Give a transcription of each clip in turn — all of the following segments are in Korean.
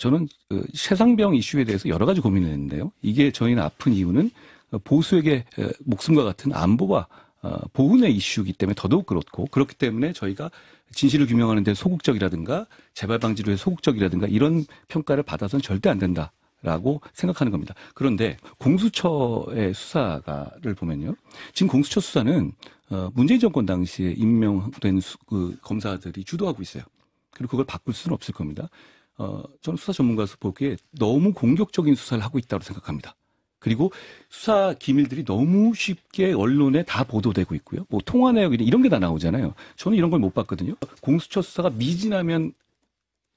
저는 그 세상병 이슈에 대해서 여러 가지 고민을 했는데요. 이게 저희는 아픈 이유는 보수에게 목숨과 같은 안보와 어, 보훈의 이슈이기 때문에 더더욱 그렇고 그렇기 때문에 저희가 진실을 규명하는 데 소극적이라든가 재발 방지를 위해 소극적이라든가 이런 평가를 받아서는 절대 안 된다. 라고 생각하는 겁니다. 그런데 공수처의 수사가를 보면요. 지금 공수처 수사는 어, 문재인 정권 당시에 임명된 그 검사들이 주도하고 있어요. 그리고 그걸 바꿀 수는 없을 겁니다. 어, 저는 수사 전문가로서 보기에 너무 공격적인 수사를 하고 있다고 생각합니다. 그리고 수사 기밀들이 너무 쉽게 언론에 다 보도되고 있고요. 뭐 통화 내역 이런 게 다 나오잖아요. 저는 이런 걸 못 봤거든요. 공수처 수사가 미진하면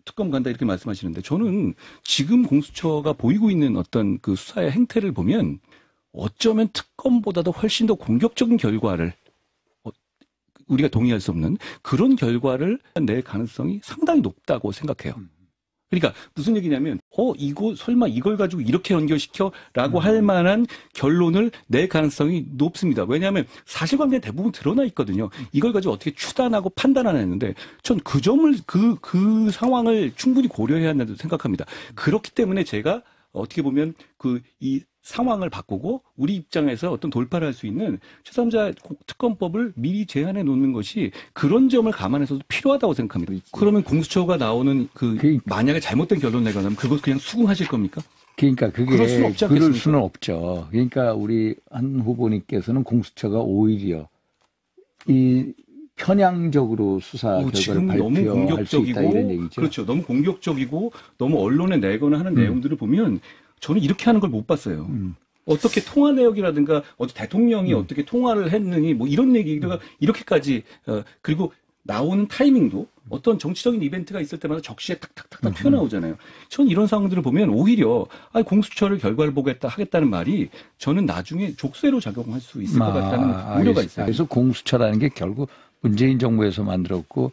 특검 간다 이렇게 말씀하시는데 저는 지금 공수처가 보이고 있는 어떤 그 수사의 행태를 보면 어쩌면 특검보다도 훨씬 더 공격적인 결과를 어, 우리가 동의할 수 없는 그런 결과를 낼 가능성이 상당히 높다고 생각해요. 음. 그러니까 무슨 얘기냐면 어 이거 설마 이걸 가지고 이렇게 연결시켜라고 음. 할 만한 결론을 낼 가능성이 높습니다. 왜냐하면 사실관계 대부분 드러나 있거든요. 이걸 가지고 어떻게 추단하고 판단하는데 했전그 점을 그그 그 상황을 충분히 고려해야 한다고 생각합니다. 그렇기 때문에 제가 어떻게 보면 그 이 상황을 바꾸고 우리 입장에서 어떤 돌파를 할 수 있는 제3자 특검법을 미리 제한해 놓는 것이 그런 점을 감안해서도 필요하다고 생각합니다. 그렇지. 그러면 공수처가 나오는 그 그러니까. 만약에 잘못된 결론 내가 나면 그것 그냥 수긍하실 겁니까? 그러니까 그게 그럴 수는, 없지 그럴 수는 없죠. 그러니까 우리 한 후보님께서는 공수처가 오히려 이 편향적으로 수사 오, 어, 결과를 발표할 너무 공격적이고, 수 있다 이런 얘기죠. 그렇죠. 너무 공격적이고 너무 언론에 내거나 하는 음. 내용들을 보면 저는 이렇게 하는 걸 못 봤어요. 음. 어떻게 통화 내역이라든가 어떤 대통령이 음. 어떻게 통화를 했느니 뭐 이런 얘기가 음. 이렇게까지 어, 그리고 나오는 타이밍도 어떤 정치적인 이벤트가 있을 때마다 적시에 탁탁탁탁 튀어나오잖아요. 전 이런 상황들을 보면 오히려 아, 공수처를 결과를 보겠다 하겠다는 말이 저는 나중에 족쇄로 작용할 수 있을 아, 것 같다는 아, 우려가 있어요. 그래서 공수처라는 게 결국 문재인 정부에서 만들었고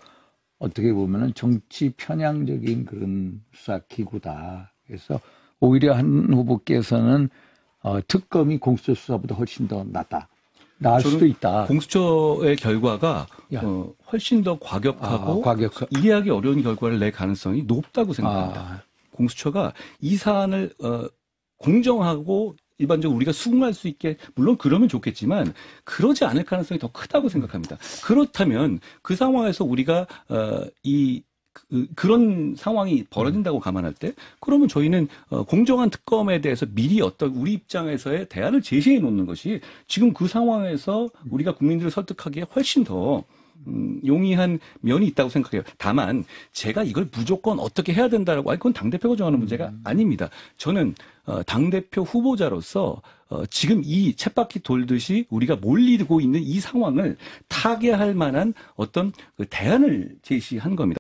어떻게 보면은 정치 편향적인 그런 수사기구다. 그래서 오히려 한 후보께서는 어, 특검이 공수처 수사보다 훨씬 더 낫다. 나을 수도 있다. 공수처의 결과가 어, 훨씬 더 과격하고 아, 과격... 이해하기 어려운 결과를 낼 가능성이 높다고 생각합니다. 아. 공수처가 이 사안을 어, 공정하고 일반적으로 우리가 수긍할 수 있게 물론 그러면 좋겠지만 그러지 않을 가능성이 더 크다고 생각합니다. 그렇다면 그 상황에서 우리가 어, 이 그, 런 상황이 벌어진다고 음. 감안할 때 그러면 저희는 어, 공정한 특검에 대해서 미리 어떤 우리 입장에서의 대안을 제시해 놓는 것이 지금 그 상황에서 우리가 국민들을 설득하기에 훨씬 더 음, 용이한 면이 있다고 생각해요. 다만 제가 이걸 무조건 어떻게 해야 된다라고 아니 그건 당 대표가 정하는 음. 문제가 음. 아닙니다. 저는 어, 당 대표 후보자로서 어, 지금 이 챗바퀴 돌듯이 우리가 몰리고 있는 이 상황을 타개할 만한 어떤 그 대안을 제시한 겁니다.